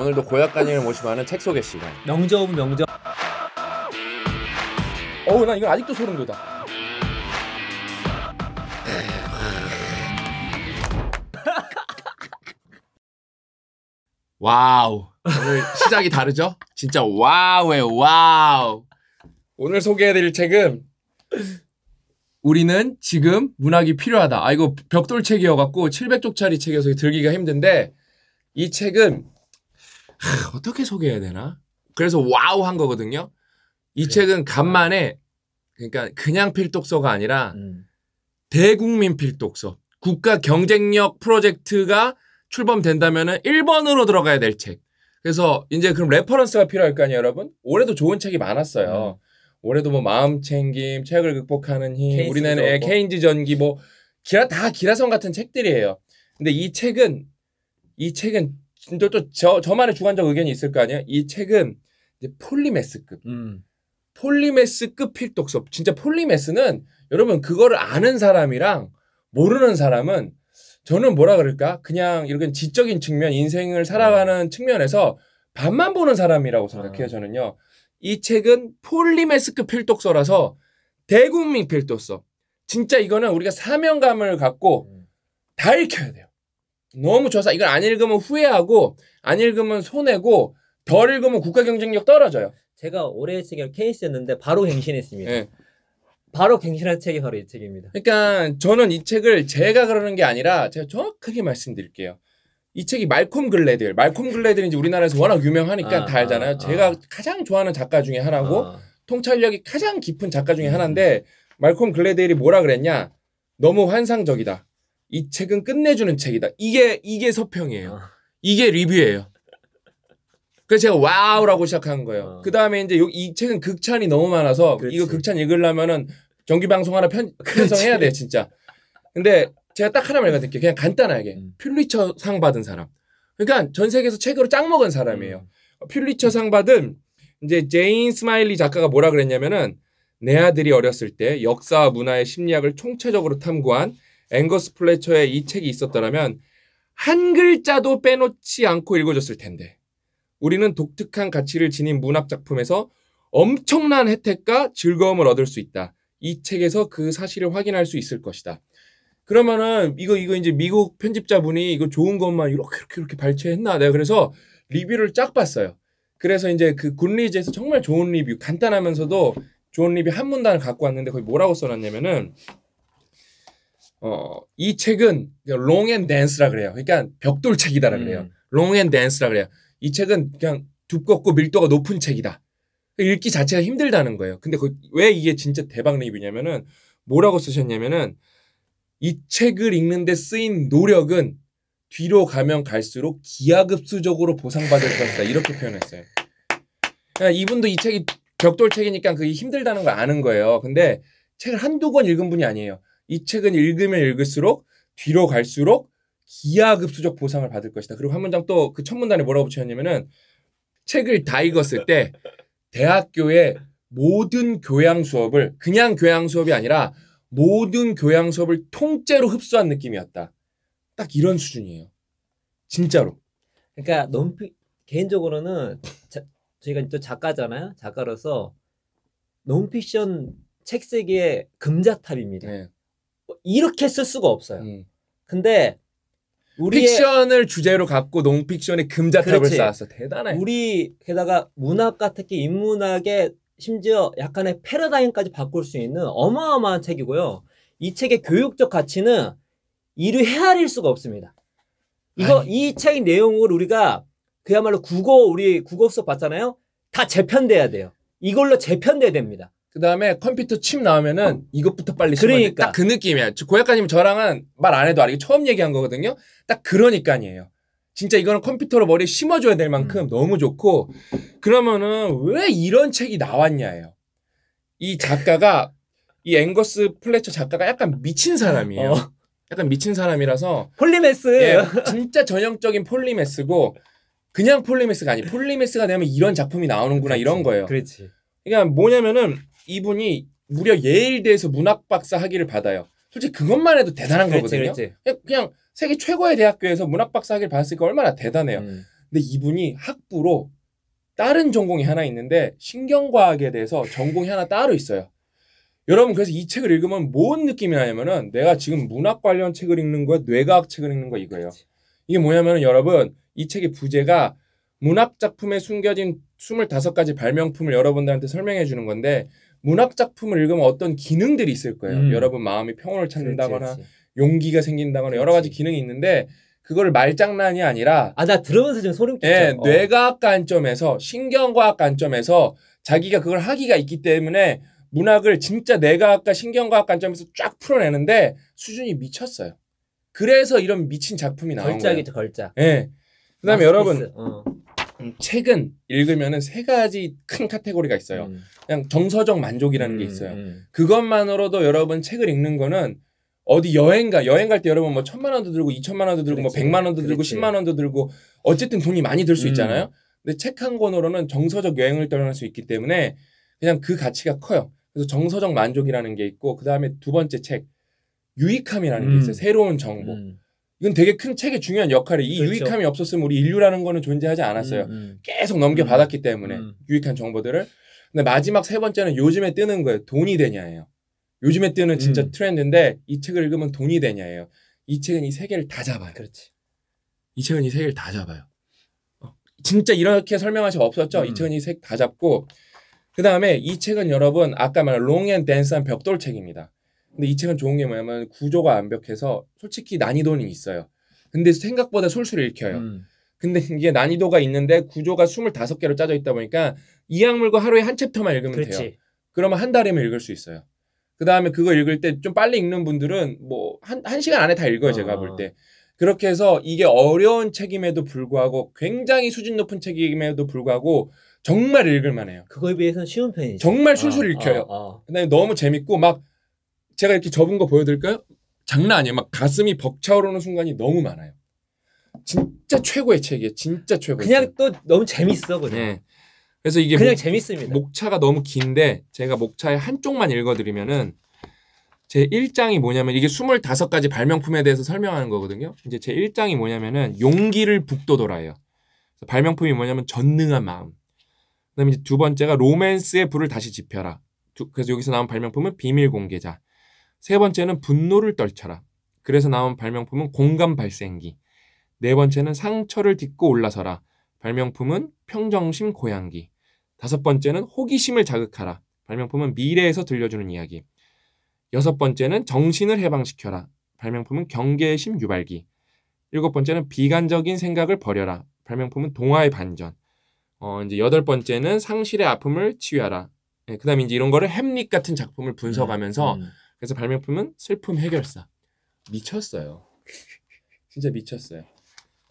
오늘도 고약간인을 모시고하는책 소개 시간. 명저 오 명저. 어우 나 이건 아직도 소름 돋아. 와우. 오늘 시작이 다르죠? 진짜 와우에 와우. 오늘 소개해드릴 책은 우리는 지금 문학이 필요하다. 아 이거 벽돌 책이어갖고 700쪽짜리 책이어서 들기가 힘든데 이 책은 하, 어떻게 소개해야 되나? 그래서 와우 한 거거든요. 이 그래. 네. 책은 간만에 아. 그러니까 그냥 필독서가 아니라 음. 대국민 필독서. 국가 경쟁력 프로젝트가 출범된다면은 1번으로 들어가야 될 책. 그래서 이제 그럼 레퍼런스가 필요할 거 아니에요, 여러분? 올해도 좋은 책이 많았어요. 음. 올해도 뭐 마음 챙김, 책을 극복하는 힘, 우리나라는 애, 케인즈 전기 뭐 기라 다 기라성 같은 책들이에요. 근데 이 책은 이 책은 근또 저, 저만의 주관적 의견이 있을 거 아니에요? 이 책은 이제 폴리메스급. 음. 폴리메스급 필독서. 진짜 폴리메스는 여러분 그거를 아는 사람이랑 모르는 사람은 저는 뭐라 그럴까? 그냥 이렇게 지적인 측면, 인생을 살아가는 음. 측면에서 반만 보는 사람이라고 아. 생각해요, 음. 저는요. 이 책은 폴리메스급 필독서라서 대국민 필독서. 진짜 이거는 우리가 사명감을 갖고 음. 다 읽혀야 돼요. 너무 좋아 이걸 안 읽으면 후회하고 안 읽으면 손해고 덜 읽으면 국가 경쟁력 떨어져요. 제가 올해의 책이 케이스였는데 바로 갱신했습니다. 네. 바로 갱신한 책이 바로 이 책입니다. 그러니까 저는 이 책을 제가 그러는 게 아니라 제가 정확하게 말씀드릴게요. 이 책이 말콤 글래들, 말콤 글래들인지 우리나라에서 워낙 유명하니까 아, 다 알잖아요. 아, 아. 제가 아. 가장 좋아하는 작가 중에 하나고 아. 통찰력이 가장 깊은 작가 중에 음. 하나인데 말콤 글래들이 뭐라 그랬냐? 너무 환상적이다. 이 책은 끝내주는 책이다. 이게 이게 서평이에요. 어. 이게 리뷰예요. 그래서 제가 와우라고 시작한 거예요. 어. 그 다음에 이제 이 책은 극찬이 너무 많아서 그렇지. 이거 극찬 읽으려면은 정기 방송 하나 편, 편성해야 돼 진짜. 근데 제가 딱 하나만 읽어드릴게요. 그냥 간단하게 음. 퓰리처 상 받은 사람. 그러니까 전 세계에서 책으로 짱 먹은 사람이에요. 음. 퓰리처 상 받은 이제 제인 스마일리 작가가 뭐라 그랬냐면은 내 아들이 어렸을 때 역사와 문화의 심리학을 총체적으로 탐구한 앵거스 플래처의 이 책이 있었더라면 한 글자도 빼놓지 않고 읽어줬을 텐데 우리는 독특한 가치를 지닌 문학 작품에서 엄청난 혜택과 즐거움을 얻을 수 있다. 이 책에서 그 사실을 확인할 수 있을 것이다. 그러면은 이거 이거 이제 미국 편집자분이 이거 좋은 것만 이렇게 이렇게 이렇게 발췌했나 내가 그래서 리뷰를 쫙 봤어요. 그래서 이제 그 굿리즈에서 정말 좋은 리뷰 간단하면서도 좋은 리뷰 한 문단을 갖고 왔는데 거기 뭐라고 써놨냐면은 어, 이 책은 롱 앤 댄스라 그래요. 그러니까 벽돌 책이다라 음. 그래요. 롱 앤 댄스라 그래요. 이 책은 그냥 두껍고 밀도가 높은 책이다. 그러니까 읽기 자체가 힘들다는 거예요. 근데 그, 왜 이게 진짜 대박 레이냐면은 뭐라고 쓰셨냐면은 이 책을 읽는데 쓰인 노력은 뒤로 가면 갈수록 기하급수적으로 보상받을 것이다. 이렇게 표현했어요. 그러니까 이분도 이 책이 벽돌 책이니까 그게 힘들다는 걸 아는 거예요. 근데 책을 한두 권 읽은 분이 아니에요. 이 책은 읽으면 읽을수록 뒤로 갈수록 기하급수적 보상을 받을 것이다. 그리고 한 문장 또 그 첫 문단에 뭐라고 붙여놨냐면은 책을 다 읽었을 때 대학교의 모든 교양 수업을 그냥 교양 수업이 아니라 모든 교양 수업을 통째로 흡수한 느낌이었다. 딱 이런 수준이에요. 진짜로. 그러니까 너무 개인적으로는 자, 저희가 또 작가잖아요. 작가로서 논픽션 책 세계의 금자탑입니다. 네. 이렇게 쓸 수가 없어요. 음. 근데 우리의 픽션을 주제로 갖고 농픽션의 금자탑을 그렇지. 쌓았어. 대단해. 우리 게다가 문학과 특히 인문학의 심지어 약간의 패러다임까지 바꿀 수 있는 어마어마한 책이고요. 이 책의 교육적 가치는 이를 헤아릴 수가 없습니다. 이거 이책 내용을 우리가 그야말로 국어 우리 국어 수업 봤잖아요. 다 재편돼야 돼요. 이걸로 재편돼야 됩니다. 그 다음에 컴퓨터 칩 나오면은 어. 이것부터 빨리 그러니까. 딱 그 느낌이야. 고약가님 저랑은 말 안 해도 알게 처음 얘기한 거거든요. 딱 그러니까이에요. 진짜 이거는 컴퓨터로 머리 심어줘야 될 만큼 음. 너무 좋고 그러면은 왜 이런 책이 나왔냐예요. 이 작가가 이 앵거스 플래처 작가가 약간 미친 사람이에요. 어. 약간 미친 사람이라서 폴리메스 예, 진짜 전형적인 폴리메스고 그냥 폴리메스가 아니 폴리메스가 되면 이런 작품이 나오는구나 그렇지, 이런 거예요. 그렇지. 그러니까 뭐냐면은 이분이 무려 예일대에서 문학 박사 학위를 받아요. 솔직히 그것만 해도 대단한 그렇지, 거거든요. 그렇지. 그냥, 세계 최고의 대학교에서 문학 박사 학위를 받았으니까 얼마나 대단해요. 음. 근데 이분이 학부로 다른 전공이 하나 있는데 신경과학에 대해서 전공이 하나 따로 있어요. 여러분 그래서 이 책을 읽으면 뭔 느낌이 나냐면은 내가 지금 문학 관련 책을 읽는 거야, 뇌과학 책을 읽는 거 이거예요. 그렇 이게 뭐냐면은 여러분 이 책의 부제가 문학 작품에 숨겨진 25가지 발명품을 여러분들한테 설명해 주는 건데 문학 작품을 읽으면 어떤 기능들이 있을 거예요. 음. 여러분 마음이 평온을 찾는다거나 그렇지, 그렇지. 용기가 생긴다거나 그렇지. 여러 가지 기능이 있는데 그걸 말장난이 아니라 아 나 들으면서 지금 소름 끼쳤어. 예, 뇌과학 관점에서 신경과학 관점에서 자기가 그걸 하기가 있기 때문에 문학을 진짜 뇌과학과 신경과학 관점에서 쫙 풀어내는데 수준이 미쳤어요. 그래서 이런 미친 작품이 나온 걸작이죠, 걸작. 예. 그다음에 여러분 어. 음, 책은 읽으면은 세 가지 큰 카테고리가 있어요. 음. 그냥 정서적 만족이라는 게 음, 있어요. 음. 그것만으로도 여러분 책을 읽는 거는 어디 여행 가 여행 갈 때 여러분 뭐 천만 원도 들고 이천만 원도 들고 뭐 그렇지. 뭐 백만 원도 들고 그렇지. 십만 원도 들고 어쨌든 돈이 많이 들수 음. 있잖아요. 근데 책 한 권으로는 정서적 여행을 떠날 수 있기 때문에 그냥 그 가치가 커요. 그래서 정서적 만족이라는 게 있고 그 다음에 두 번째 책 유익함이라는 게 있어요. 새로운 정보. 이건 되게 큰 책의 중요한 역할이 이 그렇죠. 유익함이 없었으면 우리 인류라는 거는 존재하지 않았어요. 음, 음. 계속 넘겨받았기 음, 때문에 음. 유익한 정보들을. 근데 마지막 세 번째는 요즘에 뜨는 거예요. 돈이 되냐예요. 요즘에 뜨는 진짜 음. 트렌드인데 이 책을 읽으면 돈이 되냐예요. 이 책은 이 세 개를 다 잡아요. 그렇지. 이 책은 이 세 개를 다 잡아요. 어, 진짜 이렇게 설명할 수 없었죠. 이 책은 이 세 개 다 잡고 그 다음에 이 책은 여러분 아까 말한 롱앤 댄스한 벽돌 책입니다. 근데 이 책은 좋은 게 뭐냐면 구조가 완벽해서 솔직히 난이도는 있어요. 근데 생각보다 솔솔 읽혀요. 음. 근데 이게 난이도가 있는데 구조가 25개로 짜져 있다 보니까 이약물과 하루에 한 챕터만 읽으면 그렇지. 돼요. 그러면 한 달이면 읽을 수 있어요. 그 다음에 그거 읽을 때 좀 빨리 읽는 분들은 뭐 한, 한 시간 안에 다 읽어요, 제가 아. 볼 때. 어. 그렇게 해서 이게 어려운 책임에도 불구하고 굉장히 수준 높은 책임에도 불구하고 정말 읽을만해요. 그거에 비해서는 쉬운 편이죠. 정말 어, 술술 아, 읽혀요. 아, 아. 그다음에 너무 재밌고 막 제가 이렇게 접은 거 보여드릴까요? 장난 아니에요. 막 가슴이 벅차오르는 순간이 너무 많아요. 진짜 최고의 책이에요. 진짜 최고. 그냥 책. 또 너무 재밌어 그냥. 네. 그래서 이게 그냥 목, 재밌습니다. 목차가 너무 긴데 제가 목차의 한쪽만 읽어드리면은 제 1장이 뭐냐면 이게 25가지 발명품에 대해서 설명하는 거거든요. 이제 제 1장이 뭐냐면은 용기를 북돋아라예요. 발명품이 뭐냐면 전능한 마음. 그다음에 이제 두 번째가 로맨스의 불을 다시 지펴라. 두, 그래서 여기서 나온 발명품은 비밀 공개자. 세 번째는 분노를 떨쳐라. 그래서 나온 발명품은 공감 발생기. 네 번째는 상처를 딛고 올라서라. 발명품은 평정심 고양기. 다섯 번째는 호기심을 자극하라. 발명품은 미래에서 들려주는 이야기. 여섯 번째는 정신을 해방시켜라. 발명품은 경계심 유발기. 일곱 번째는 비관적인 생각을 버려라. 발명품은 동화의 반전. 어, 이제 여덟 번째는 상실의 아픔을 치유하라. 네, 예, 그 다음에 이제 이런 거를 햄릿 같은 작품을 음, 분석하면서 음, 음. 그래서 발명품은 슬픔 해결사. 미쳤어요. 진짜 미쳤어요.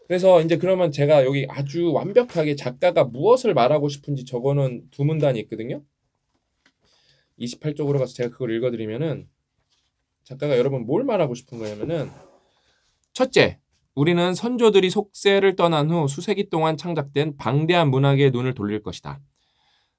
그래서 이제 그러면 제가 여기 아주 완벽하게 작가가 무엇을 말하고 싶은지 적어놓은 두 문단이 있거든요. 28쪽으로 가서 제가 그걸 읽어드리면은 작가가 여러분 뭘 말하고 싶은 거냐면은 첫째, 우리는 선조들이 속세를 떠난 후 수세기 동안 창작된 방대한 문학에 눈을 돌릴 것이다.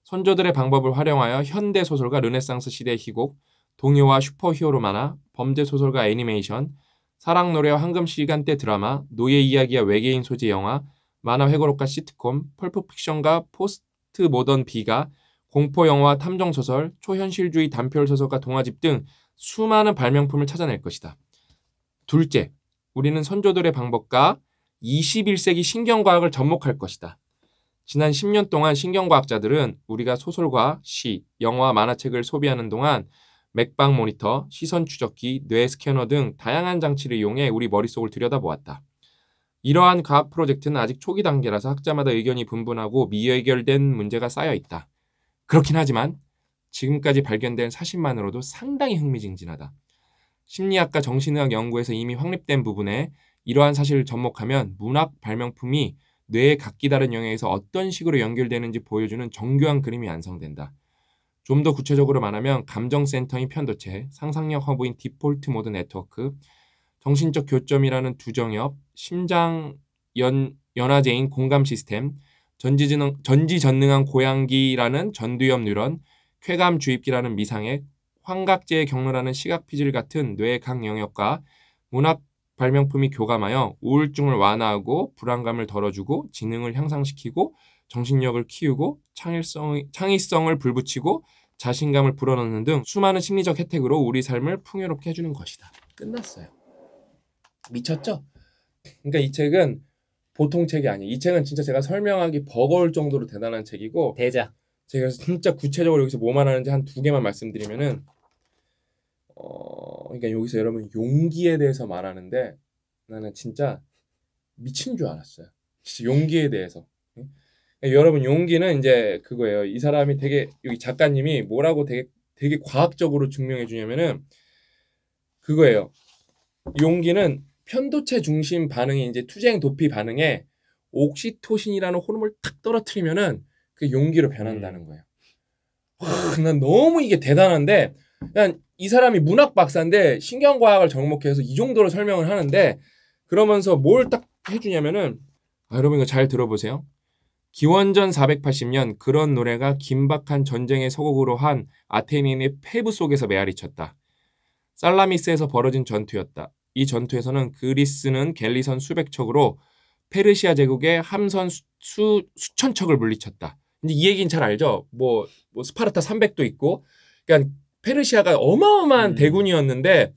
선조들의 방법을 활용하여 현대 소설과 르네상스 시대의 희곡, 동요와 슈퍼히어로 만화, 범죄 소설과 애니메이션, 사랑 노래와 황금 시간대 드라마, 노예 이야기와 외계인 소재 영화, 만화 회고록과 시트콤, 펄프 픽션과 포스트 모던 비가 공포 영화, 탐정 소설, 초현실주의 단편 소설과 동화집 등 수많은 발명품을 찾아낼 것이다. 둘째, 우리는 선조들의 방법과 21세기 신경과학을 접목할 것이다. 지난 10년 동안 신경과학자들은 우리가 소설과 시, 영화, 만화책을 소비하는 동안 맥박 모니터, 시선 추적기, 뇌 스캐너 등 다양한 장치를 이용해 우리 머릿속을 들여다보았다. 이러한 과학 프로젝트는 아직 초기 단계라서 학자마다 의견이 분분하고 미해결된 문제가 쌓여 있다. 그렇긴 하지만 지금까지 발견된 사실만으로도 상당히 흥미진진하다. 심리학과 정신의학 연구에서 이미 확립된 부분에 이러한 사실을 접목하면 문학 발명품이 뇌의 각기 다른 영역에서 어떤 식으로 연결되는지 보여주는 정교한 그림이 완성된다. 좀더 구체적으로 말하면 감정센터인 편도체, 상상력 허브인 디폴트 모드 네트워크, 정신적 교점이라는 두정엽, 심장 연, 연화제인 공감 시스템, 전지지능, 전지전능한 고양기라는 전두엽 뉴런, 쾌감 주입기라는 미상액, 환각제의 경로라는 시각 피질 같은 뇌각 영역과 문학 발명품이 교감하여 우울증을 완화하고 불안감을 덜어주고 지능을 향상시키고 정신력을 키우고 창의성, 창의성을 불붙이고 자신감을 불어넣는 등 수많은 심리적 혜택으로 우리 삶을 풍요롭게 해주는 것이다. 끝났어요. 미쳤죠? 그러니까 이 책은 보통 책이 아니에요. 이 책은 진짜 제가 설명하기 버거울 정도로 대단한 책이고 대작. 제가 진짜 구체적으로 여기서 뭐만 하는지 한 두 개만 말씀드리면은 어 그러니까 여기서 여러분 용기에 대해서 말하는데 나는 진짜 미친 줄 알았어요. 진짜 용기에 대해서 여러분 용기는 이제 그거예요. 이 사람이 되게 여기 작가님이 뭐라고 되게 되게 과학적으로 증명해 주냐면은 그거예요. 용기는 편도체 중심 반응이 이제 투쟁 도피 반응에 옥시토신이라는 호르몬을 탁 떨어뜨리면은 그 용기로 변한다는 음. 거예요. 와, 난 너무 이게 대단한데 난이 사람이 문학 박사인데 신경과학을 접목해서 이 정도로 설명을 하는데 그러면서 뭘 딱 해주냐면은 아, 여러분 이거 잘 들어보세요. 기원전 480년 그런 노래가 긴박한 전쟁의 서곡으로 한 아테닌의 폐부 속에서 메아리 쳤다. 살라미스에서 벌어진 전투였다. 이 전투에서는 그리스는 갤리선 수백 척으로 페르시아 제국의 함선 수, 수 수천 척을 물리쳤다. 근데 이 얘기는 잘 알죠. 뭐, 뭐 스파르타 300도 있고, 그러니까 페르시아가 어마어마한 음. 대군이었는데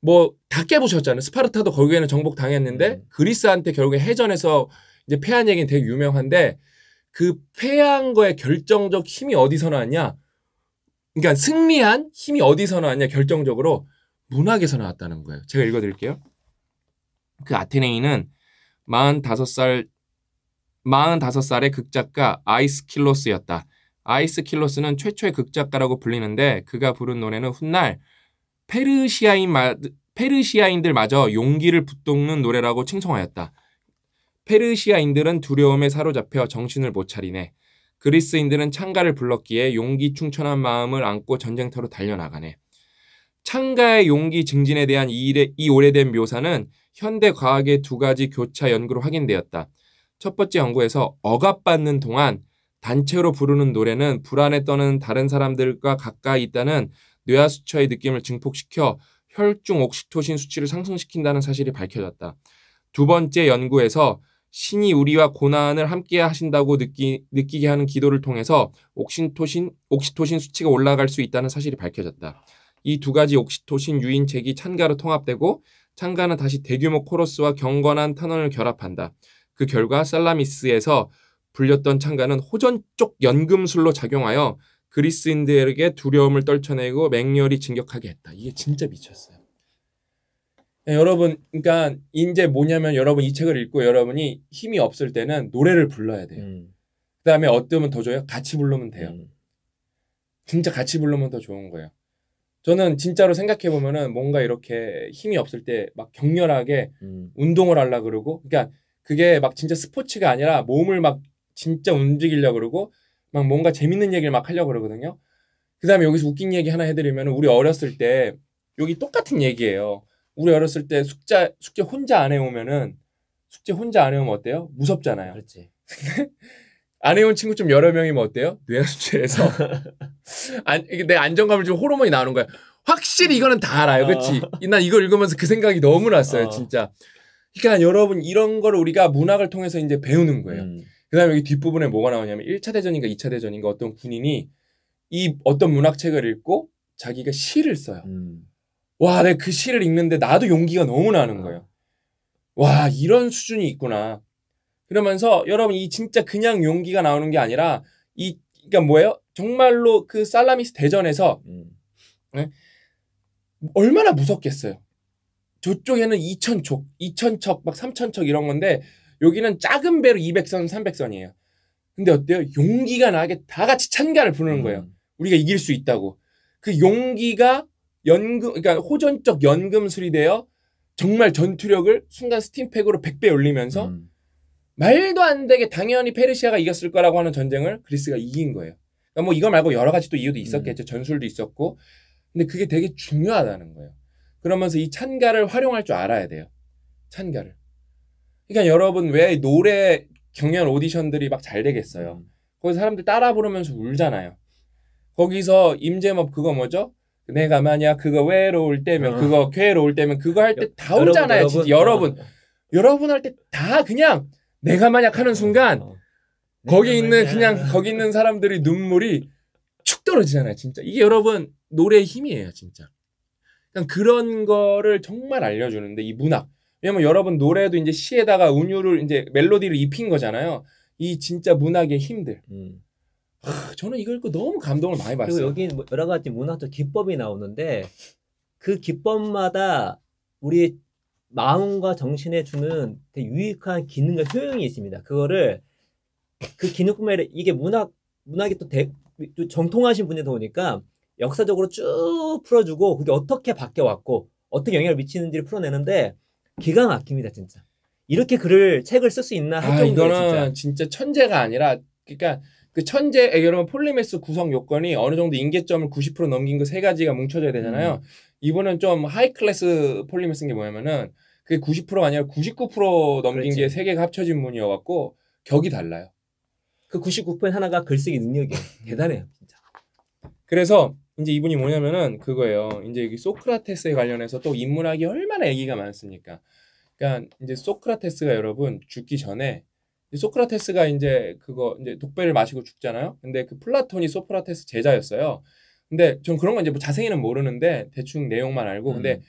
뭐 다 깨부셨잖아요. 스파르타도 거기에는 정복 당했는데 음. 그리스한테 결국에 해전에서 이제 폐한 얘기는 되게 유명한데 그폐한 거의 결정적 힘이 어디서 나왔냐? 그러니까 승리한 힘이 어디서 나왔냐? 결정적으로 문학에서 나왔다는 거예요. 제가 읽어드릴게요. 그 아테네인은 45살 45살의 극작가 아이스킬로스였다. 아이스킬로스는 최초의 극작가라고 불리는데 그가 부른 노래는 훗날 페르시아인 마, 페르시아인들마저 용기를 붙돋는 노래라고 칭송하였다. 페르시아인들은 두려움에 사로잡혀 정신을 못 차리네. 그리스인들은 창가를 불렀기에 용기 충천한 마음을 안고 전쟁터로 달려나가네. 창가의 용기 증진에 대한 이, 일의, 이 오래된 묘사는 현대 과학의 두 가지 교차 연구로 확인되었다. 첫 번째 연구에서 억압받는 동안 단체로 부르는 노래는 불안에 떠는 다른 사람들과 가까이 있다는 뇌하수처의 느낌을 증폭시켜 혈중 옥시토신 수치를 상승시킨다는 사실이 밝혀졌다. 두 번째 연구에서 신이 우리와 고난을 함께 하신다고 느끼, 느끼게 하는 기도를 통해서 옥신토신, 옥시토신 수치가 올라갈 수 있다는 사실이 밝혀졌다. 이 두 가지 옥시토신 유인책이 찬가로 통합되고 찬가는 다시 대규모 코러스와 경건한 탄원을 결합한다. 그 결과 살라미스에서 불렸던 찬가는 호전적 연금술로 작용하여 그리스인들에게 두려움을 떨쳐내고 맹렬히 진격하게 했다. 이게 진짜 미쳤어요. 예, 여러분, 그러니까 이제 뭐냐면 여러분 이 책을 읽고 여러분이 힘이 없을 때는 노래를 불러야 돼요. 음. 그다음에 어쩌면 더 좋아요? 같이 부르면 돼요. 음. 진짜 같이 부르면 더 좋은 거예요. 저는 진짜로 생각해 보면은 뭔가 이렇게 힘이 없을 때 막 격렬하게 음. 운동을 하려 그러고, 그러니까 그게 막 진짜 스포츠가 아니라 몸을 막 진짜 움직이려 그러고 막 뭔가 재밌는 얘기를 막 하려 고 그러거든요. 그다음에 여기서 웃긴 얘기 하나 해드리면 우리 어렸을 때 여기 똑같은 얘기예요. 우리 어렸을 때 숙제 숙제 혼자 안 해오면은 숙제 혼자 안 해오면 어때요? 무섭잖아요. 그렇지. 안 해온 친구 좀 여러 명이면 어때요? 뇌수체에서 안, 내 안정감을 좀 호르몬이 나오는 거야. 확실히 이거는 다 알아요, 어. 그치지난 이걸 읽으면서 그 생각이 너무 났어요, 어. 진짜. 그러니까 여러분 이런 걸 우리가 문학을 통해서 이제 배우는 거예요. 음. 그다음에 여기 뒷부분에 뭐가 나오냐면 1차 대전인가 2차 대전인가 어떤 군인이 이 어떤 문학책을 읽고 자기가 시를 써요. 음. 와, 내가 그 시를 읽는데 나도 용기가 너무 나는 아. 거예요. 와, 이런 수준이 있구나. 그러면서 여러분 이 진짜 그냥 용기가 나오는 게 아니라 이 그러니까 뭐예요? 정말로 그 살라미스 대전에서 음. 네? 얼마나 무섭겠어요. 저쪽에는 2천 족, 2천 척, 막 3천 척 이런 건데 여기는 작은 배로 200선, 300선이에요. 근데 어때요? 용기가 나게 다 같이 찬가를 부르는 음. 거예요. 음. 우리가 이길 수 있다고. 그 용기가 연금 그러니까 호전적 연금 수리되어 정말 전투력을 순간 스팀팩으로 100배 올리면서 음. 말도 안 되게 당연히 페르시아가 이겼을 거라고 하는 전쟁을 그리스가 이긴 거예요. 그러니까 뭐 이거 말고 여러 가지 또 이유도 있었겠죠. 음. 전술도 있었고. 근데 그게 되게 중요하다는 거예요. 그러면서 이 찬가를 활용할 줄 알아야 돼요. 찬가를. 그러니까 여러분 왜 노래 경연 오디션들이 막 잘 되겠어요. 음. 거기 사람들 따라 부르면서 울잖아요. 거기서 임재업 그거 뭐죠? 내가 만약 그거 외로울 때면 어. 그거 괴로울 때면 그거 할 때 다 오잖아요. 여러분, 진짜 여러분. 어. 여러분 할 때 다 그냥 내가 만약 하는 어. 순간 어. 거기 있는 만약. 그냥 거기 있는 사람들이 눈물이 축 떨어지잖아요. 진짜. 이게 여러분 노래의 힘이에요, 진짜. 그냥 그런 거를 정말 알려 주는데 이 문학. 왜냐면 여러분 노래도 이제 시에다가 운율을 이제 멜로디를 입힌 거잖아요. 이 진짜 문학의 힘들. 음. 아, 저는 이걸 읽고 그 너무 감동을 많이 받았어요. 여기 뭐 여러 가지 문화적 기법이 나오는데 그 기법마다 우리 마음과 정신에 주는 되게 유익한 기능과 효용이 있습니다. 그거를 그 기능 구매를 이게 문학 문학이 또, 대, 정통하신 분이다 보니까 역사적으로 쭉 풀어주고 그게 어떻게 바뀌어 왔고 어떻게 영향을 미치는지를 풀어내는데 기가 막힙니다 진짜 이렇게 글을 책을 쓸 수 있나 할 아, 정도로 이거는 진짜. 진짜 천재가 아니라 그러니까 그 천재 여러분 폴리메스 구성 요건이 어느 정도 인계점을 90% 넘긴 거세 그 가지가 뭉쳐져야 되잖아요. 음. 이번은 좀 하이 클래스 폴리메스인 게 뭐냐면은 그게 90%가 아니라 99% 넘긴 게 세 개가 합쳐진 문이어 갖고 격이 달라요. 그 99% 하나가 글쓰기 능력이 대단해요, 진짜. 그래서 이제 이분이 뭐냐면은 그거예요. 이제 여기 소크라테스에 관련해서 또 인문학이 얼마나 얘기가 많습니까? 그러니까 이제 소크라테스가 여러분 죽기 전에 소크라테스가 이제 그거 이제 독배를 마시고 죽잖아요. 근데 그 플라톤이 소크라테스 제자였어요. 근데 전 그런 건 이제 뭐 자세히는 모르는데 대충 내용만 알고 음. 근데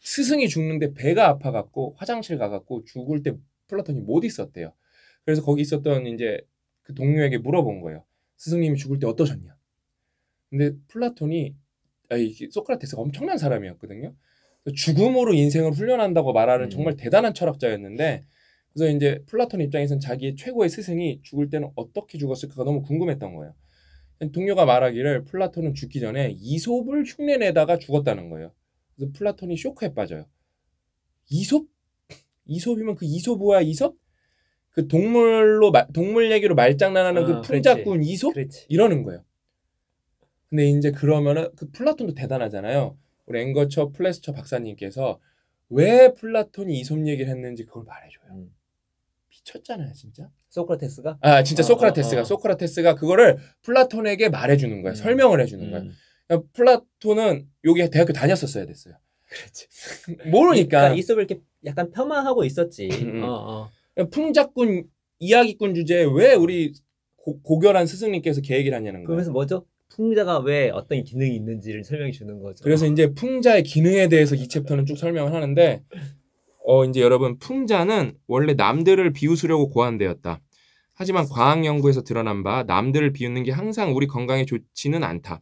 스승이 죽는데 배가 아파갖고 화장실 가갖고 죽을 때 플라톤이 못 있었대요. 그래서 거기 있었던 이제 그 동료에게 물어본 거예요. 스승님이 죽을 때 어떠셨냐? 근데 플라톤이 아니, 소크라테스가 엄청난 사람이었거든요. 죽음으로 인생을 훈련한다고 말하는 음. 정말 대단한 철학자였는데 그래서 이제 플라톤 입장에서는 자기의 최고의 스승이 죽을 때는 어떻게 죽었을까가 너무 궁금했던 거예요. 동료가 말하기를 플라톤은 죽기 전에 이솝을 흉내내다가 죽었다는 거예요. 그래서 플라톤이 쇼크에 빠져요. 이솝? 이솝이면 그 이솝우야 이솝? 그 동물로 마, 동물 얘기로 말장난하는 그 아, 그 풍자꾼 이솝? 그렇지. 이러는 거예요. 근데 이제 그러면은 그 플라톤도 대단하잖아요. 우리 앵거처 플레스처 박사님께서 왜 플라톤이 이솝 얘기를 했는지 그걸 말해줘요. 음. 미쳤잖아요, 진짜. 소크라테스가? 아, 진짜 아, 소크라테스가 어, 어, 소크라테스가 그거를 플라톤에게 말해주는 거예요. 음. 설명을 해주는 거예 음. 그러니까 플라톤은 여기 대학교 다녔었어야 됐어요. 그렇지. 모르니까. 그러니까 이수업을 이렇게 약간 폄하하고 있었지. 음. 음. 어, 어. 그러니까 풍자꾼 이야기꾼 주제에 왜 음. 우리 고, 결한 스승님께서 계획을 하냐는 거예그러서 뭐죠? 풍자가 왜 어떤 기능이 있는지를 설명해 주는 거죠. 그래서 이제 풍자의 기능에 대해서 이 챕터는 쭉 설명을 하는데 어, 이제 여러분, 풍자는 원래 남들을 비웃으려고 고안되었다. 하지만 과학 연구에서 드러난 바 남들을 비웃는 게 항상 우리 건강에 좋지는 않다.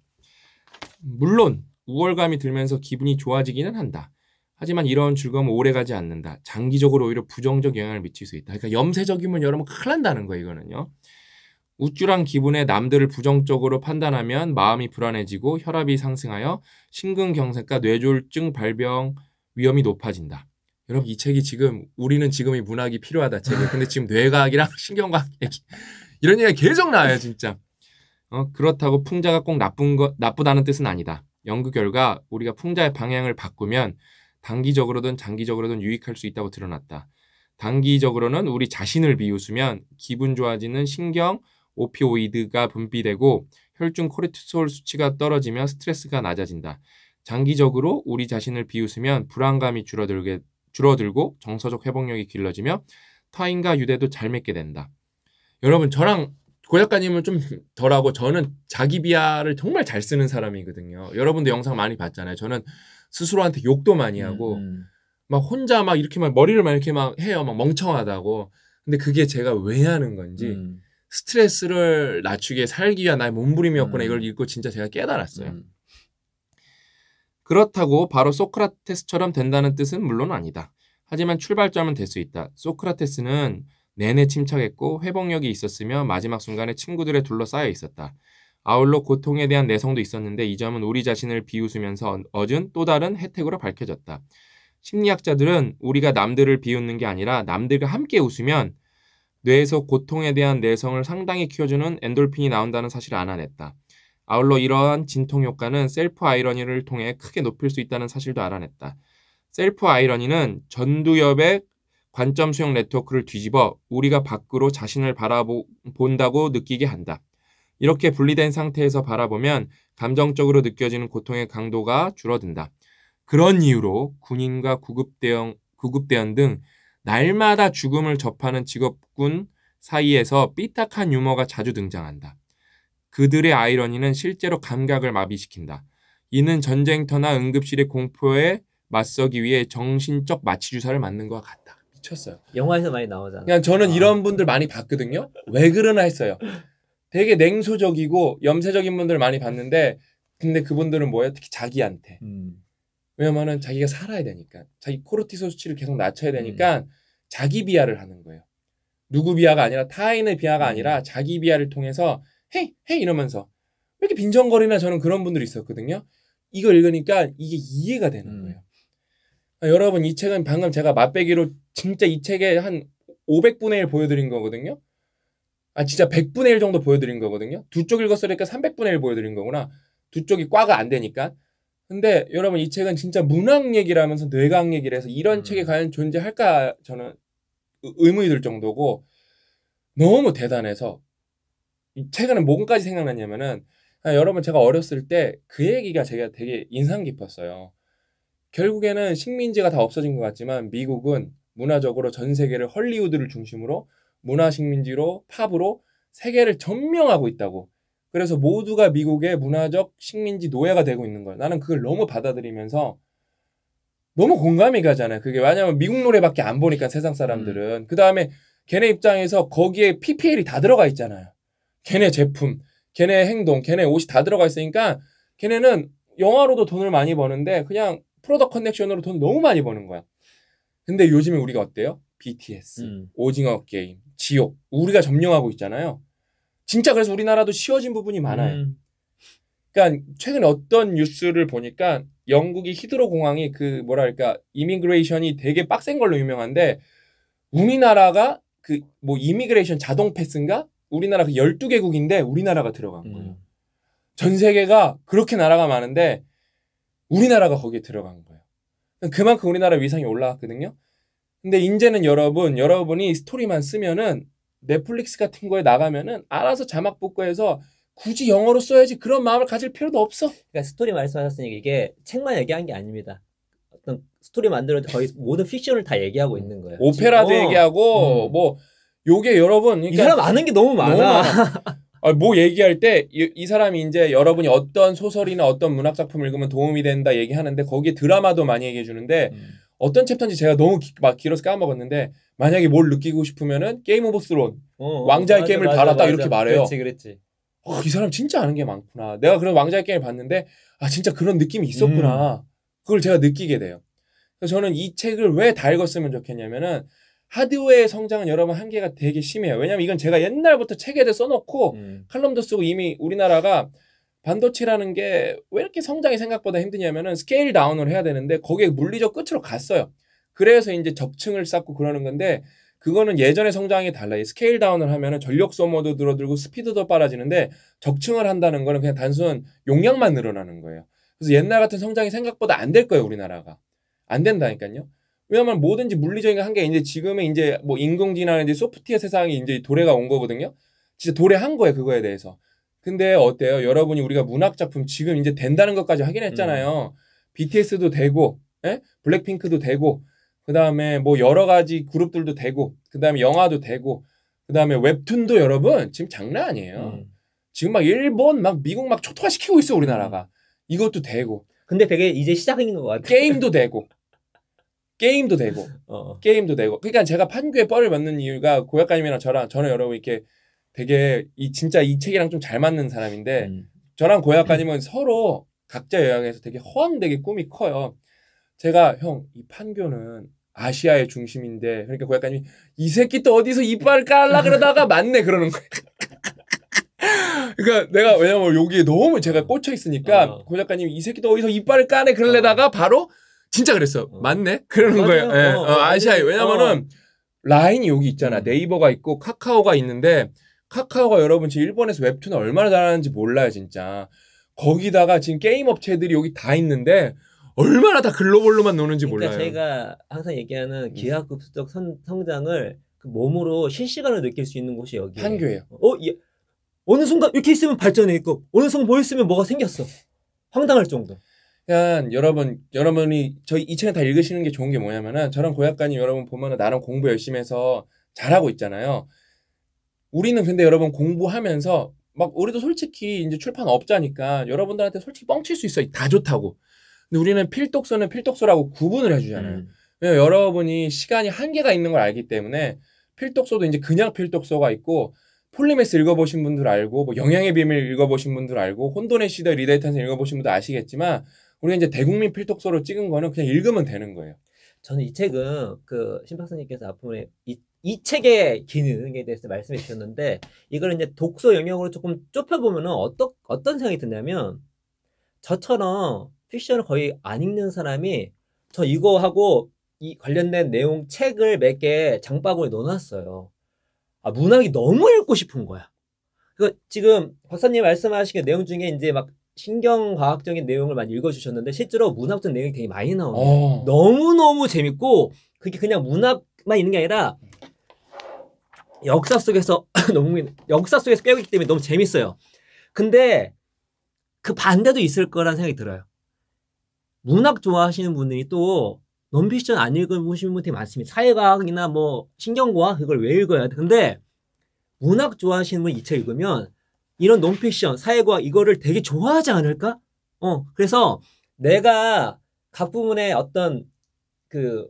물론 우월감이 들면서 기분이 좋아지기는 한다. 하지만 이런 즐거움은 오래가지 않는다. 장기적으로 오히려 부정적 영향을 미칠 수 있다. 그러니까 염세적이면 여러분 큰일 난다는 거예요, 이거는요. 우쭐한 기분에 남들을 부정적으로 판단하면 마음이 불안해지고 혈압이 상승하여 심근경색과 뇌졸중 발병 위험이 높아진다. 여러분 이 책이 지금 우리는 지금이 문학이 필요하다 책이 근데 지금 뇌과학이랑 신경과학 얘기 이런 얘기가 계속 나와요 진짜 어, 그렇다고 풍자가 꼭 나쁜 거 나쁘다는 뜻은 아니다 연구 결과 우리가 풍자의 방향을 바꾸면 단기적으로든 장기적으로든 유익할 수 있다고 드러났다 단기적으로는 우리 자신을 비웃으면 기분 좋아지는 신경 오피오이드가 분비되고 혈중 코르티솔 수치가 떨어지며 스트레스가 낮아진다 장기적으로 우리 자신을 비웃으면 불안감이 줄어들게 줄어들고 정서적 회복력이 길러지며 타인과 유대도 잘 맺게 된다. 여러분 저랑 고 작가님은 좀 덜하고 저는 자기 비하를 정말 잘 쓰는 사람이거든요. 여러분도 영상 많이 봤잖아요. 저는 스스로한테 욕도 많이 음, 하고 음. 막 혼자 막 이렇게 막 머리를 막 이렇게 막 해요. 막 멍청하다고. 근데 그게 제가 왜 하는 건지 음. 스트레스를 낮추게 살기 위한 나의 몸부림이었구나 음. 이걸 읽고 진짜 제가 깨달았어요. 음. 그렇다고 바로 소크라테스처럼 된다는 뜻은 물론 아니다. 하지만 출발점은 될 수 있다. 소크라테스는 내내 침착했고 회복력이 있었으며 마지막 순간에 친구들에 둘러싸여 있었다. 아울러 고통에 대한 내성도 있었는데 이 점은 우리 자신을 비웃으면서 얻은 또 다른 혜택으로 밝혀졌다. 심리학자들은 우리가 남들을 비웃는 게 아니라 남들과 함께 웃으면 뇌에서 고통에 대한 내성을 상당히 키워주는 엔돌핀이 나온다는 사실을 알아냈다. 아울러 이러한 진통 효과는 셀프 아이러니를 통해 크게 높일 수 있다는 사실도 알아냈다. 셀프 아이러니는 전두엽의 관점 수용 네트워크를 뒤집어 우리가 밖으로 자신을 바라본다고 느끼게 한다. 이렇게 분리된 상태에서 바라보면 감정적으로 느껴지는 고통의 강도가 줄어든다. 그런 이유로 군인과 구급대원, 구급대원 등 날마다 죽음을 접하는 직업군 사이에서 삐딱한 유머가 자주 등장한다. 그들의 아이러니는 실제로 감각을 마비시킨다. 이는 전쟁터나 응급실의 공포에 맞서기 위해 정신적 마취주사를 맞는 것 같다. 미쳤어요. 영화에서 많이 나오잖아. 그냥 저는 아. 이런 분들 많이 봤거든요. 왜 그러나 했어요. 되게 냉소적이고 염세적인 분들 많이 봤는데 근데 그분들은 뭐예요? 특히 자기한테. 음. 왜냐면은 자기가 살아야 되니까. 자기 코르티소 수치를 계속 낮춰야 되니까 음. 자기 비하를 하는 거예요. 누구 비하가 아니라 타인의 비하가 음. 아니라 자기 비하를 통해서 헤이 헤이 이러면서 왜 이렇게 빈정거리나 저는 그런 분들이 있었거든요. 이거 읽으니까 이게 이해가 되는 음. 거예요. 아, 여러분 이 책은 방금 제가 맛배기로 진짜 이 책의 한 500분의 1 보여드린 거거든요. 아 진짜 100분의 1 정도 보여드린 거거든요. 두 쪽 읽었으니까 300분의 1 보여드린 거구나. 두 쪽이 과가 안 되니까. 근데 여러분 이 책은 진짜 문학 얘기를 하면서 뇌강 얘기를 해서 이런 음. 책이 과연 존재할까 저는 의문이 들 정도고 너무 대단해서 최근에 뭐까지 생각났냐면은 아, 여러분 제가 어렸을 때 그 얘기가 제가 되게 인상 깊었어요. 결국에는 식민지가 다 없어진 것 같지만 미국은 문화적으로 전 세계를 헐리우드를 중심으로 문화 식민지로 팝으로 세계를 점령하고 있다고. 그래서 모두가 미국의 문화적 식민지 노예가 되고 있는 거예요. 나는 그걸 너무 받아들이면서 너무 공감이 가잖아요. 그게 왜냐하면 미국 노래밖에 안 보니까 세상 사람들은 음. 그 다음에 걔네 입장에서 거기에 PPL이 다 들어가 있잖아요. 걔네 제품, 걔네 행동, 걔네 옷이 다 들어가 있으니까 걔네는 영화로도 돈을 많이 버는데 그냥 프로덕 커넥션으로 돈 너무 많이 버는 거야. 근데 요즘에 우리가 어때요? BTS, 음. 오징어 게임, 지옥 우리가 점령하고 있잖아요. 진짜 그래서 우리나라도 쉬워진 부분이 많아요. 음. 그러니까 최근에 어떤 뉴스를 보니까 영국이 히드로 공항이 그 뭐랄까 이미그레이션이 되게 빡센 걸로 유명한데 우리나라가 그 뭐 이미그레이션 자동 패스인가 우리나라 그 12개국인데 우리나라가 들어간 음. 거예요. 음. 전 세계가 그렇게 나라가 많은데 우리나라가 거기에 들어간 거예요. 그러니까 그만큼 우리나라 위상이 올라갔거든요. 근데 이제는 여러분, 여러분이 스토리만 쓰면은 넷플릭스 같은 거에 나가면은 알아서 자막 복구해서 굳이 영어로 써야지 그런 마음을 가질 필요도 없어. 그러니까 스토리 말씀하셨으니 이게 책만 얘기한 게 아니다. 닙 어떤 스토리 만들어도 거의 모든 픽션을 다 얘기하고 있는 거예요. 오페라도 어. 얘기하고 음. 뭐 요게 여러분 그러니까 이 사람 아는 게 너무 많아. 아, 뭐 얘기할 때이 이 사람이 이제 여러분이 어떤 소설이나 어떤 문학 작품 읽으면 도움이 된다 얘기하는데 거기에 드라마도 많이 얘기해 주는데 음. 어떤 챕터인지 제가 너무 기, 막 길어서 까먹었는데 만약에 뭘 느끼고 싶으면은 게임 오브 스론 왕자의 맞아, 게임을 달았다 이렇게 말해요. 그렇지 그렇지. 어, 이 사람 진짜 아는 게 많구나. 내가 그런 왕자의 게임을 봤는데 아 진짜 그런 느낌이 있었구나. 음. 그걸 제가 느끼게 돼요. 그래서 저는 이 책을 왜 다 읽었으면 좋겠냐면은 하드웨어의 성장은 여러분 한계가 되게 심해요. 왜냐면 이건 제가 옛날부터 책에도 써놓고 음. 칼럼도 쓰고 이미 우리나라가 반도체라는 게 왜 이렇게 성장이 생각보다 힘드냐면은 스케일 다운을 해야 되는데 거기에 물리적 끝으로 갔어요. 그래서 이제 적층을 쌓고 그러는 건데 그거는 예전의 성장이 달라요. 스케일 다운을 하면은 전력 소모도 늘어들고 스피드도 빨라지는데 적층을 한다는 거는 그냥 단순 용량만 늘어나는 거예요. 그래서 옛날 같은 성장이 생각보다 안 될 거예요, 우리나라가. 안 된다니까요. 왜냐면 뭐든지 물리적인 한계 이제 지금은 이제 뭐 인공지능이나 소프트웨어 세상이 이제 도래가 온 거거든요. 진짜 도래한 거예요 그거에 대해서. 근데 어때요? 여러분이 우리가 문학 작품 지금 이제 된다는 것까지 확인했잖아요. 음. BTS도 되고, 에? 예? 블랙핑크도 되고, 그 다음에 뭐 여러 가지 그룹들도 되고, 그 다음에 영화도 되고, 그 다음에 웹툰도 여러분 지금 장난 아니에요. 음. 지금 막 일본, 막 미국 막 초토화시키고 있어 우리나라가. 음. 이것도 되고. 근데 되게 이제 시작인 것 같아. 요 게임도 되고. 게임도 되고 어. 게임도 되고 그러니까 제가 판교에 뻘을 맞는 이유가 고약가님이랑 저랑 저는 여러분 이렇게 되게 이 진짜 이 책이랑 좀 잘 맞는 사람인데 음. 저랑 고약가님은 서로 각자 여행에서 되게 허황되게 꿈이 커요. 제가 형 이 판교는 아시아의 중심인데 그러니까 고약가님이 이 새끼 또 어디서 이빨 깔라 그러다가 맞네 그러는 거예요. 그러니까 내가 왜냐면 여기에 너무 제가 꽂혀 있으니까 어. 고약가님이 새끼 또 어디서 이빨을 까네 그러려다가 어. 바로 진짜 그랬어. 어. 맞네? 그러는 거예요. 예. 어, 어, 아시아에. 왜냐면은 어. 라인이 여기 있잖아. 음. 네이버가 있고 카카오가 있는데 카카오가 여러분 지금 일본에서 웹툰을 얼마나 잘하는지 몰라요, 진짜. 거기다가 지금 게임 업체들이 여기 다 있는데 얼마나 다 글로벌로만 노는지 그러니까 몰라요. 제가 항상 얘기하는 음. 기하급수적 선, 성장을 그 몸으로 실시간으로 느낄 수 있는 곳이 여기. 한교예요. 어, 예. 어느 순간 이렇게 있으면 발전해 있고 어느 순간 뭐 있으면 뭐가 생겼어. 황당할 정도. 그냥 여러분 여러분이 저희 이 책을 다 읽으시는 게 좋은 게 뭐냐면은 저런 고약관이 여러분 보면은 나름 공부 열심히 해서 잘하고 있잖아요. 우리는 근데 여러분 공부하면서 막 우리도 솔직히 이제 출판 업자니까 여러분들한테 솔직히 뻥칠 수 있어 요다 좋다고. 근데 우리는 필독서는 필독서라고 구분을 해주잖아요. 음. 여러분이 시간이 한계가 있는 걸 알기 때문에 필독서도 이제 그냥 필독서가 있고 폴리메스 읽어보신 분들 알고 뭐 영양의 비밀 읽어보신 분들 알고 혼돈의 시대 리더의 탄생 읽어보신 분들 아시겠지만 우리가 이제 대국민 필독서로 찍은 거는 그냥 읽으면 되는 거예요. 저는 이 책은 그 심박사님께서 앞으로 이, 이 책의 기능에 대해서 말씀해 주셨는데 이걸 이제 독서 영역으로 조금 좁혀 보면 어떤 어떤 생각이 드냐면 저처럼 픽션을 거의 안 읽는 사람이 저 이거 하고 이 관련된 내용 책을 몇 개 장바구니에 넣어놨어요. 아 문학이 너무 읽고 싶은 거야. 그 지금 박사님 말씀하신 그 내용 중에 이제 막 신경과학적인 내용을 많이 읽어주셨는데 실제로 문학적 내용이 되게 많이 나오네요. 어. 너무너무 재밌고 그게 그냥 문학만 있는 게 아니라 역사 속에서 너무 역사 속에서 깨고 있기 때문에 너무 재밌어요. 근데 그 반대도 있을 거라는 생각이 들어요. 문학 좋아하시는 분들이 또 논피션 안 읽으신 어 분들이 많습니다. 사회과학이나 뭐 신경과학 그걸 왜 읽어야 돼? 근데 문학 좋아하시는 분이 이책 읽으면 이런 논픽션, 사회과학 이거를 되게 좋아하지 않을까? 어, 그래서 내가 각 부분의 어떤 그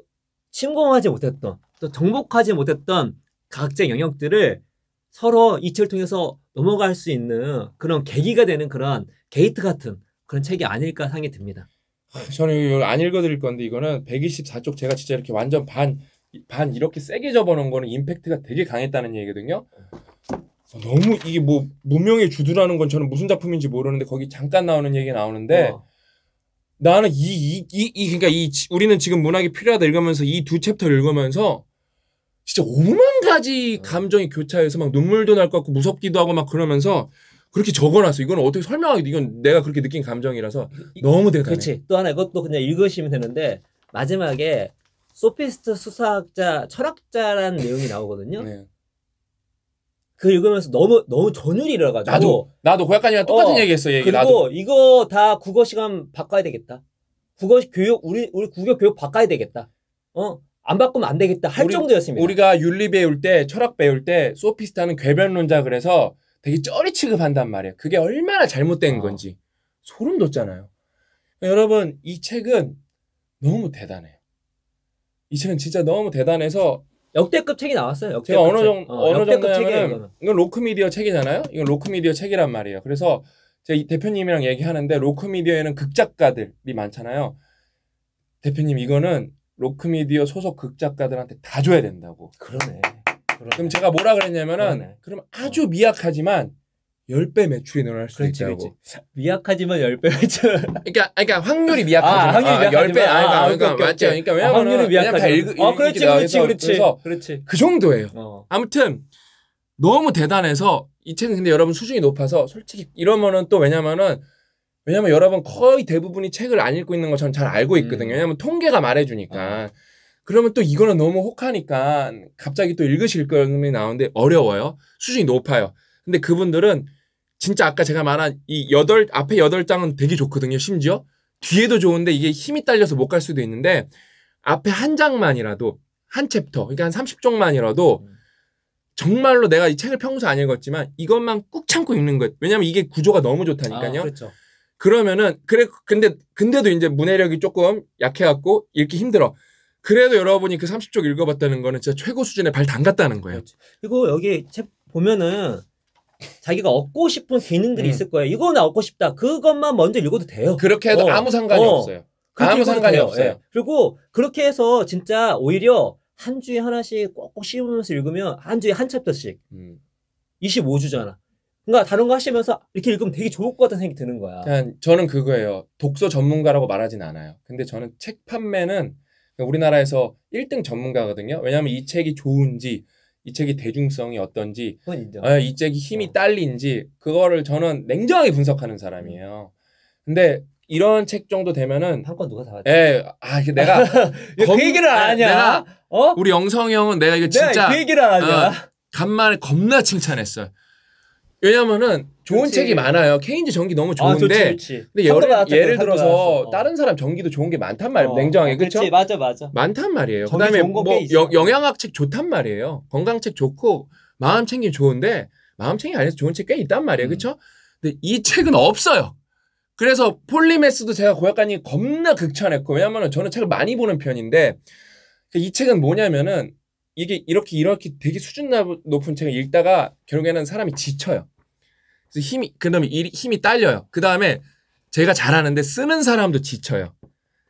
침공하지 못했던 또 정복하지 못했던 각자 영역들을 서로 이 책을 통해서 넘어갈 수 있는 그런 계기가 되는 그런 게이트 같은 그런 책이 아닐까 생각이 듭니다. 저는 이걸 안 읽어드릴 건데 이거는 124쪽 제가 진짜 이렇게 완전 반 반 이렇게 세게 접어놓은 거는 임팩트가 되게 강했다는 얘기거든요. 너무 이게 뭐 무명의 주두라는 건 저는 무슨 작품인지 모르는데 거기 잠깐 나오는 얘기가 나오는데 어. 나는 이이이 이, 그러니까 이 우리는 지금 문학이 필요하다 읽으면서 이 두 챕터를 읽으면서 진짜 오만 가지 음. 감정이 교차해서 막 눈물도 날 것 같고 무섭기도 하고 막 그러면서 그렇게 적어놨어. 이건 어떻게 설명하기 도 이건 내가 그렇게 느낀 감정이라서 너무 대단해. 그렇지. 또 하나 이것도 그냥 읽으시면 되는데 마지막에 소피스트 수사학자 철학자라는 내용이 나오거든요. 네. 그 읽으면서 너무 너무 전율이일어나 가지고 나도 나도 고약관이랑 그 똑같은 어, 얘기했어 얘기 그리고 나도. 이거 다 국어 시간 바꿔야 되겠다. 국어 교육 우리 우리 국어 교육 바꿔야 되겠다. 어? 안 바꾸면 안 되겠다 할 우리, 정도였습니다. 우리가 윤리 배울 때 철학 배울 때 소피스타는 궤변론자 그래서 되게 쩌리 취급한단 말이에요. 그게 얼마나 잘못된 어. 건지 소름 돋잖아요. 그러니까 여러분 이 책은 너무 대단해요. 이 책은 진짜 너무 대단해서 역대급 책이 나왔어요. 역대급 제가 어느 정도 어, 어느 정도냐면 이건 로크 미디어 책이잖아요. 이건 로크 미디어 책이란 말이에요. 그래서 제가 대표님이랑 얘기하는데 로크 미디어에는 극작가들이 많잖아요. 대표님 이거는 로크 미디어 소속 극작가들한테 다 줘야 된다고. 그러네. 그러네. 그럼 제가 뭐라 그랬냐면은 그럼 아주 미약하지만 10배 매출이 늘어날 수도 그렇지, 있다고. 그렇지. 미약하지만 10배 매출. 그러니까 그러니까 확률이 미약하지. 아, 확률이 아, 미약하지. 10배 아, 그러니까, 아, 그러니까 오케이, 죠 오케이. 그러니까 왜냐면 아, 확률이 미약하지. 어, 그렇지 그렇지 그렇지. 그래서 그렇지. 그 정도예요. 어. 아무튼 너무 대단해서 이 책은 근데 여러분 수준이 높아서 솔직히 이러면은 또 왜냐면은 왜냐면 여러분 거의 대부분이 책을 안 읽고 있는 거저잘 알고 있거든요. 음. 왜냐면 통계가 말해주니까. 어. 그러면 또 이거는 너무 혹하니까 갑자기 또 읽으실 거이 나오는데 어려워요. 수준이 높아요. 근데 그분들은 진짜 아까 제가 말한 이 여덟 앞에 여덟 장은 되게 좋거든요. 심지어 뒤에도 좋은데 이게 힘이 딸려서 못 갈 수도 있는데 앞에 한 장만이라도 한 챕터 그러니까 한 30쪽만이라도 정말로 내가 이 책을 평소 안 읽었지만 이것만 꾹 참고 읽는 것. 왜냐면 이게 구조가 너무 좋다니까요. 아, 그렇죠. 그러면은 그래 근데 근데도 이제 문해력이 조금 약해 갖고 읽기 힘들어. 그래도 여러분이 그 30쪽 읽어봤다는 거는 진짜 최고 수준의 발 담갔다는 거예요. 그리고 여기 책 보면은 자기가 얻고 싶은 기능들이 음. 있을 거예요. 이거 나 얻고 싶다. 그것만 먼저 읽어도 돼요. 그렇게 해도 어. 아무 상관이 어. 없어요. 아무 상관이 돼요. 없어요. 예. 그리고 그렇게 해서 진짜 오히려 한 주에 하나씩 꼭꼭 씹으면서 읽으면 한 주에 한 챕터씩 음. 25주잖아. 그러니까 다른 거 하시면서 이렇게 읽으면 되게 좋을 것 같다는 생각이 드는 거야. 그냥 저는 그거예요. 독서 전문가라고 말하진 않아요. 근데 저는 책 판매는 그러니까 우리나라에서 1등 전문가거든요. 왜냐하면 이 책이 좋은지 이 책이 대중성이 어떤지 아, 이 책이 힘이 어. 딸린지 그거를 저는 냉정하게 분석하는 사람이에요. 근데 이런 책 정도 되면은 한권 누가 사왔지? 예, 아 내가 그 얘기를 안 아, 하냐? 내가, 어? 우리 영성 형은 내가 이거 진짜 내가 그 얘기를 안 하냐? 어, 간만에 겁나 칭찬했어요. 왜냐면은 좋은 그치. 책이 많아요. 케인즈 전기 너무 아, 좋은데 아, 좋지, 좋지. 근데 예를, 맞았다, 예를 들어서 어. 다른 사람 전기도 좋은 게 많단 말이에요. 어, 냉정하게 어, 그렇 맞아 맞아. 많단 말이에요. 그다음에 뭐 여, 영양학 책 좋단 말이에요. 건강 책 좋고 마음 챙김 좋은데 마음 챙김 안에서 좋은 책 꽤 있단 말이에요. 음. 그렇죠? 근데 이 책은 없어요. 그래서 폴리메스도 제가 고약간이 그 겁나 극찬했고 왜냐면은 저는 책을 많이 보는 편인데 이 책은 뭐냐면은 이게 이렇게 이렇게 되게 수준 높은 책을 읽다가 결국에는 사람이 지쳐요. 그래서 힘이 그다음에 일, 힘이 딸려요. 그다음에 제가 잘하는데 쓰는 사람도 지쳐요.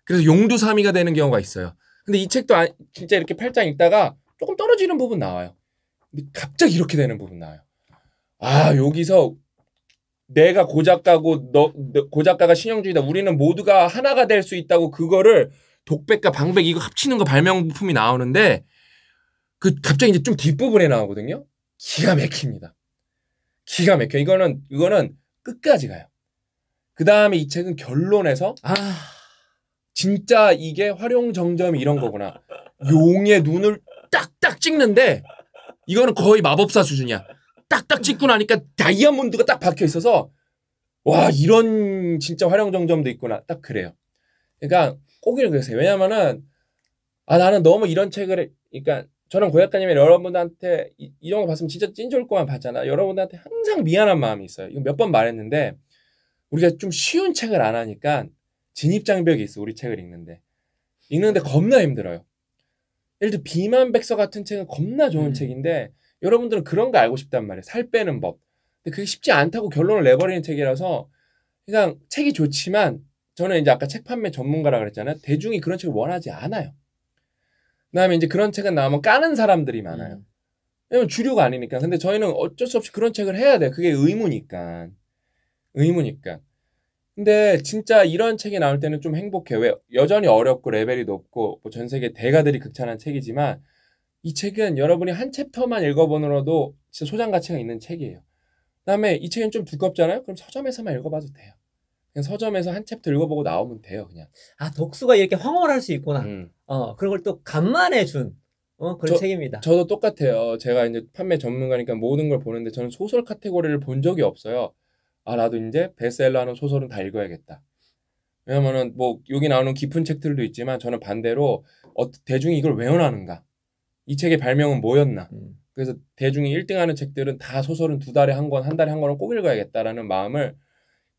그래서 용두사미가 되는 경우가 있어요. 근데 이 책도 아, 진짜 이렇게 팔짱 읽다가 조금 떨어지는 부분 나와요. 근데 갑자기 이렇게 되는 부분 나와요. 아 여기서 내가 고작가고 너, 너 고작가가 신형주의다. 우리는 모두가 하나가 될 수 있다고 그거를 독백과 방백 이거 합치는 거 발명품이 나오는데 그 갑자기 이제 좀 뒷부분에 나오거든요. 기가 막힙니다. 기가 막혀. 이거는 이거는 끝까지 가요. 그 다음에 이 책은 결론에서 아 진짜 이게 활용 정점이 이런 거구나. 용의 눈을 딱딱 찍는데 이거는 거의 마법사 수준이야. 딱딱 찍고 나니까 다이아몬드가 딱 박혀 있어서 와 이런 진짜 활용 정점도 있구나. 딱 그래요. 그러니까 꼭 읽으세요. 왜냐면은 아 나는 너무 이런 책을 그러니까 저는 고약가님이 여러분한테 들 이, 이런 거 봤으면 진짜 찐 좋을 것만 봤잖아. 여러분한테 들 항상 미안한 마음이 있어요. 이거 몇 번 말했는데 우리가 좀 쉬운 책을 안 하니까 진입 장벽이 있어. 우리 책을 읽는데 읽는데 겁나 힘들어요. 예를 들어 비만 백서 같은 책은 겁나 좋은 음. 책인데 여러분들은 그런 거 알고 싶단 말이에요. 살 빼는 법. 근데 그게 쉽지 않다고 결론을 내버리는 책이라서 그냥 책이 좋지만 저는 이제 아까 책 판매 전문가라 그랬잖아요. 대중이 그런 책을 원하지 않아요. 그다음에 이제 그런 책은 나오면 까는 사람들이 많아요. 음. 왜냐면 주류가 아니니까. 근데 저희는 어쩔 수 없이 그런 책을 해야 돼. 그게 의무니까. 의무니까. 근데 진짜 이런 책이 나올 때는 좀 행복해. 왜? 여전히 어렵고 레벨이 높고 뭐전 세계 대가들이 극찬한 책이지만 이 책은 여러분이 한 챕터만 읽어보느라도 진짜 소장 가치가 있는 책이에요. 그다음에 이 책은 좀 두껍잖아요. 그럼 서점에서만 읽어봐도 돼요. 그냥 서점에서 한 챕터 읽어보고 나오면 돼요, 그냥. 아, 독수가 이렇게 황홀할 수 있구나. 음. 어, 그런 걸 또 간만에 준 어, 그런 저, 책입니다. 저도 똑같아요. 제가 이제 판매 전문가니까 모든 걸 보는데 저는 소설 카테고리를 본 적이 없어요. 아, 나도 이제 베스트셀러 하는 소설은 다 읽어야겠다. 왜냐면은 뭐 여기 나오는 깊은 책들도 있지만 저는 반대로 어, 대중이 이걸 왜 원하는가? 이 책의 발명은 뭐였나? 음. 그래서 대중이 1등하는 책들은 다 소설은 두 달에 한 권, 한 달에 한 권은 꼭 읽어야겠다라는 마음을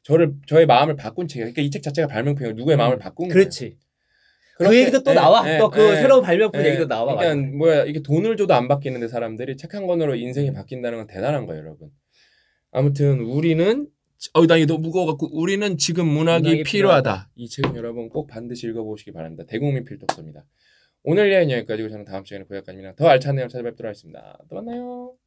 저를 저의 마음을 바꾼 책이에요. 그러니까 이 책 자체가 발명품이에요. 누구의 음. 마음을 바꾼 그렇지. 거예요. 그 얘기도 또 에, 예, 나와. 예, 또그 예. 새로운 발명품 에, 얘기도 나와. 그러니까 맞아. 뭐야 이게 돈을 줘도 안 바뀌는데 사람들이 책 한 권으로 인생이 바뀐다는 건 대단한 거예요, 여러분. 아무튼 우리는 어나 이 너무 무거워갖고 우리는 지금 문학이, 문학이 필요하다. 필요하다. 이 책은 여러분 꼭 반드시 읽어보시기 바랍니다. 대국민 필독서입니다. 오늘 예은 여기까지고 저는 다음 시간에 고약관님이랑 더 알찬 내용 찾아뵙도록 하겠습니다. 또 만나요.